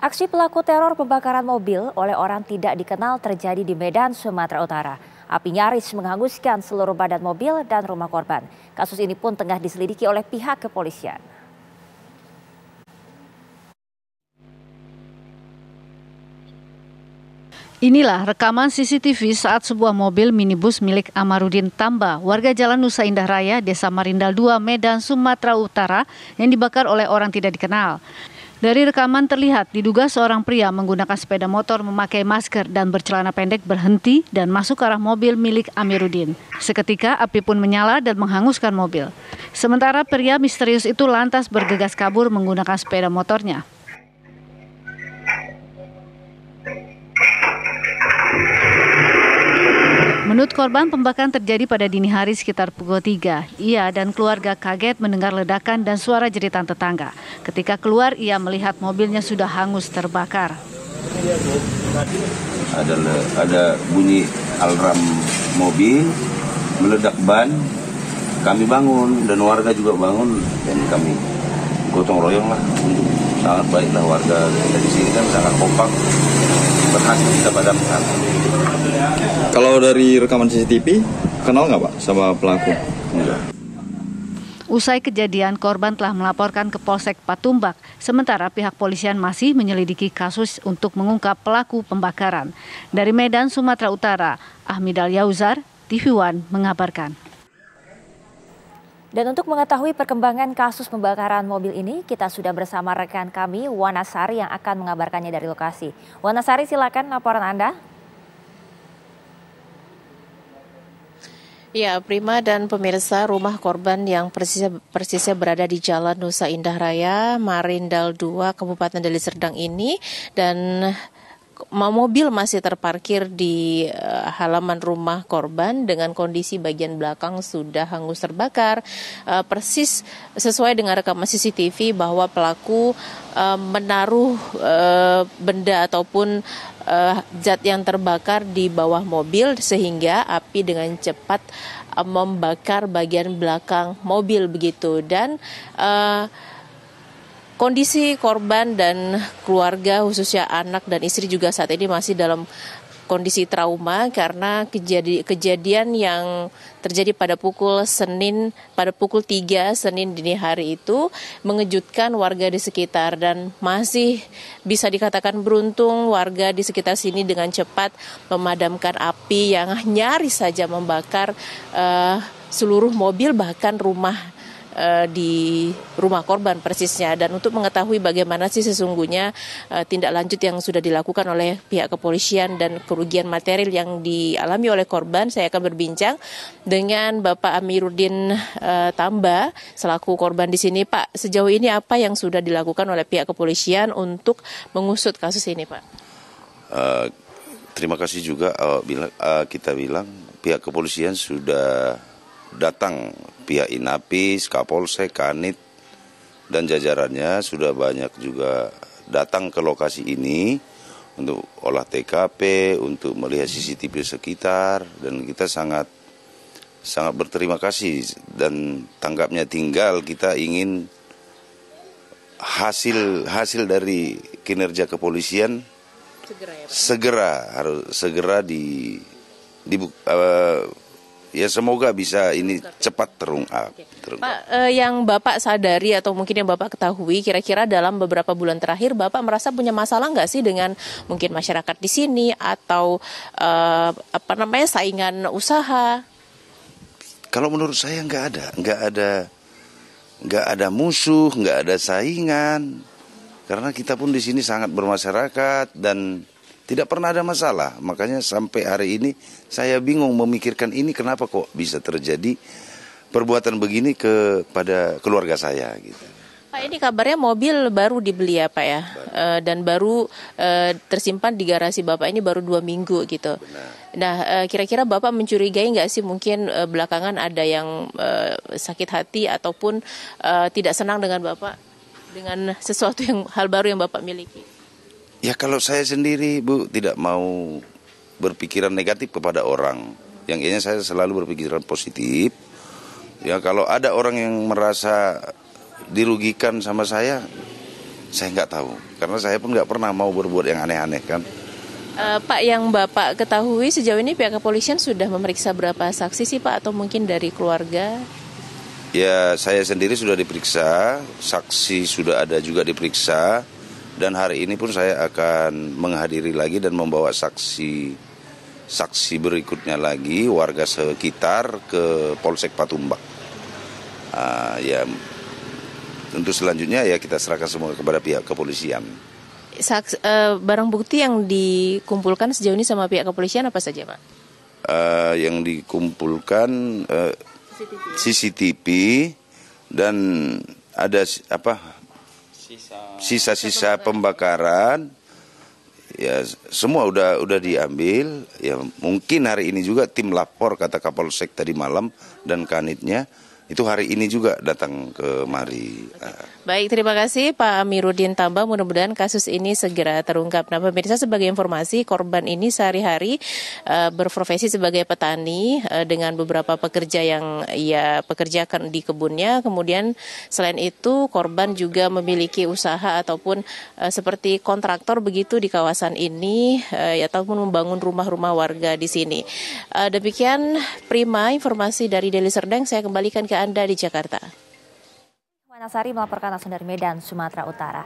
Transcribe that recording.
Aksi pelaku teror pembakaran mobil oleh orang tidak dikenal terjadi di Medan, Sumatera Utara. Api nyaris menghanguskan seluruh badan mobil dan rumah korban. Kasus ini pun tengah diselidiki oleh pihak kepolisian. Inilah rekaman CCTV saat sebuah mobil minibus milik Amarudin Tamba, warga Jalan Nusa Indah Raya, Desa Marindal 2, Medan, Sumatera Utara, yang dibakar oleh orang tidak dikenal. Dari rekaman terlihat, diduga seorang pria menggunakan sepeda motor memakai masker dan bercelana pendek berhenti dan masuk ke arah mobil milik Amiruddin. Seketika api pun menyala dan menghanguskan mobil. Sementara pria misterius itu lantas bergegas kabur menggunakan sepeda motornya. Menurut korban, pembakaran terjadi pada dini hari sekitar pukul 3. Ia dan keluarga kaget mendengar ledakan dan suara jeritan tetangga. Ketika keluar, ia melihat mobilnya sudah hangus terbakar. Ada ada bunyi alarm mobil, meledak ban. Kami bangun dan warga juga bangun dan kami gotong royong lah untuk sangat baiklah warga kita di sini kan sangat kompak berhasil kita padamkan. Kalau dari rekaman CCTV, kenal nggak Pak sama pelaku? Usai kejadian, korban telah melaporkan ke Polsek Patumbak. Sementara pihak polisian masih menyelidiki kasus untuk mengungkap pelaku pembakaran. Dari Medan, Sumatera Utara, Ahmidal yauzar TV One mengabarkan. Dan untuk mengetahui perkembangan kasus pembakaran mobil ini, kita sudah bersama rekan kami Wanasari yang akan mengabarkannya dari lokasi. Wanasari silakan laporan Anda. Ya, Prima dan pemirsa rumah korban yang persisnya, persisnya berada di Jalan Nusa Indah Raya, Marindal 2, Kabupaten Deli Serdang ini dan mobil masih terparkir di uh, halaman rumah korban dengan kondisi bagian belakang sudah hangus terbakar. Uh, persis sesuai dengan rekaman CCTV bahwa pelaku uh, menaruh uh, benda ataupun uh, zat yang terbakar di bawah mobil sehingga api dengan cepat uh, membakar bagian belakang mobil begitu dan uh, Kondisi korban dan keluarga khususnya anak dan istri juga saat ini masih dalam kondisi trauma karena kejadian yang terjadi pada pukul Senin pada pukul 3 Senin dini hari itu mengejutkan warga di sekitar dan masih bisa dikatakan beruntung warga di sekitar sini dengan cepat memadamkan api yang nyaris saja membakar uh, seluruh mobil bahkan rumah uh, di rumah korban persisnya dan untuk mengetahui bagaimana sih sesungguhnya uh, tindak lanjut yang sudah dilakukan oleh pihak kepolisian dan kerugian material yang dialami oleh korban saya akan berbincang dengan Bapak Amiruddin uh, Tamba selaku korban di sini Pak sejauh ini apa yang sudah dilakukan oleh pihak kepolisian untuk mengusut kasus ini Pak uh, Terima kasih juga uh, bila, uh, kita bilang pihak kepolisian sudah datang pihak Inapis, Kapolsek, Kanit dan jajarannya sudah banyak juga datang ke lokasi ini untuk olah TKP, untuk melihat CCTV sekitar dan kita sangat sangat berterima kasih dan tanggapnya tinggal kita ingin hasil hasil dari kinerja kepolisian segera, ya, segera harus segera di di uh, ya semoga bisa ini cepat terungkap. Ah, terungkap. Pak, eh, yang Bapak sadari atau mungkin yang Bapak ketahui kira-kira dalam beberapa bulan terakhir Bapak merasa punya masalah nggak sih dengan mungkin masyarakat di sini atau eh, apa namanya saingan usaha? Kalau menurut saya nggak ada, nggak ada, nggak ada musuh, nggak ada saingan, karena kita pun di sini sangat bermasyarakat dan tidak pernah ada masalah. Makanya sampai hari ini saya bingung memikirkan ini kenapa kok bisa terjadi perbuatan begini kepada keluarga saya gitu. Pak ini kabarnya mobil baru dibeli ya Pak ya E, dan baru e, tersimpan di garasi Bapak ini baru dua minggu gitu. Benar. Nah e, kira-kira Bapak mencurigai nggak sih mungkin e, belakangan ada yang e, sakit hati ataupun e, tidak senang dengan Bapak dengan sesuatu yang hal baru yang Bapak miliki? Ya kalau saya sendiri Bu tidak mau berpikiran negatif kepada orang. Yang ini saya selalu berpikiran positif. Ya kalau ada orang yang merasa dirugikan sama saya, saya nggak tahu. Karena saya pun nggak pernah mau berbuat yang aneh-aneh kan. Uh, Pak yang Bapak ketahui sejauh ini pihak kepolisian sudah memeriksa berapa saksi sih Pak atau mungkin dari keluarga? Ya saya sendiri sudah diperiksa, saksi sudah ada juga diperiksa dan hari ini pun saya akan menghadiri lagi dan membawa saksi saksi berikutnya lagi warga sekitar ke Polsek Patumbak. Uh, ya tentu selanjutnya ya kita serahkan semua kepada pihak kepolisian. Saks, uh, barang bukti yang dikumpulkan sejauh ini sama pihak kepolisian apa saja, Pak? Uh, yang dikumpulkan uh, eh, CCTV. CCTV dan ada apa sisa-sisa pembakaran ya semua udah udah diambil ya mungkin hari ini juga tim lapor kata Kapolsek tadi malam dan kanitnya itu hari ini juga datang ke Mari. Baik, terima kasih Pak Amiruddin Tambah. Mudah-mudahan kasus ini segera terungkap. Nah, pemirsa sebagai informasi, korban ini sehari-hari uh, berprofesi sebagai petani uh, dengan beberapa pekerja yang ia pekerjakan di kebunnya. Kemudian selain itu, korban juga memiliki usaha ataupun uh, seperti kontraktor begitu di kawasan ini uh, ataupun membangun rumah-rumah warga di sini. Uh, demikian Prima informasi dari Deli Serdang. Saya kembalikan ke anda di Jakarta. Wanasari melaporkan langsung dari Medan, Sumatera Utara.